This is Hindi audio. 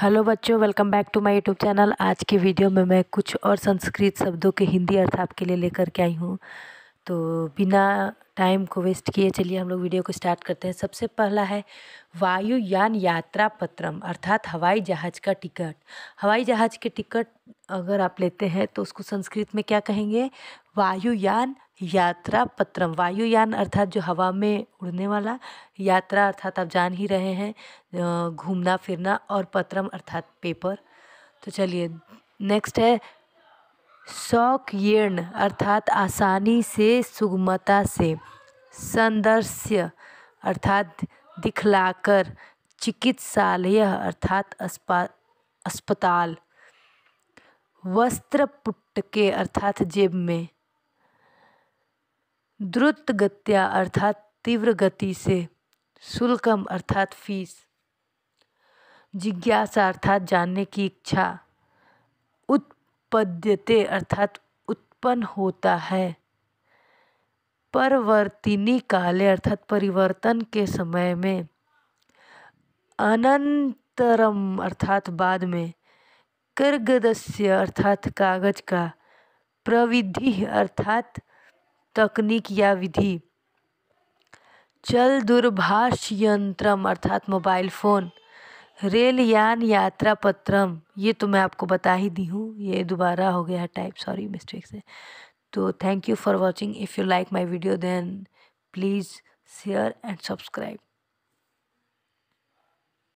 हेलो बच्चों welcome back to my YouTube channel आज के वीडियो में मैं कुछ और संस्कृत शब्दों के हिंदी अर्थ आपके लिए लेकर के आई हूँ तो बिना टाइम को वेस्ट किए चलिए हम लोग वीडियो को स्टार्ट करते हैं सबसे पहला है वायुयान यात्रा पत्रम अर्थात हवाई जहाज़ का टिकट हवाई जहाज़ के टिकट अगर आप लेते हैं तो उसको संस्कृत में क्या कहेंगे वायुयान यात्रा पत्रम वायुयान अर्थात जो हवा में उड़ने वाला यात्रा अर्थात आप जान ही रहे हैं घूमना फिरना और पत्रम अर्थात पेपर तो चलिए नेक्स्ट है सॉफ्टयेन अर्थात आसानी से सुगमता से संदर्श्य अर्थात दिखलाकर चिकित्सालय अर्थात अस्पताल वस्त्र पुट के अर्थात जेब में द्रुत गत्या अर्थात तीव्र गति से शुल्कम अर्थात फीस जिज्ञासा अर्थात जानने की इच्छा उत्पद्यते अर्थात उत्पन्न होता है परवर्तिनी काले अर्थात परिवर्तन के समय में अनंतरम अर्थात बाद में कर्गदस्य अर्थात कागज का प्रविधि अर्थात तकनीक या विधि चल दूरभाष यंत्रम अर्थात मोबाइल फ़ोन रेल यान यात्रा पत्रम ये तो मैं आपको बता ही दी हूँ ये दोबारा हो गया टाइप सॉरी मिस्टेक से तो thank you for watching if you like my video then please share and subscribe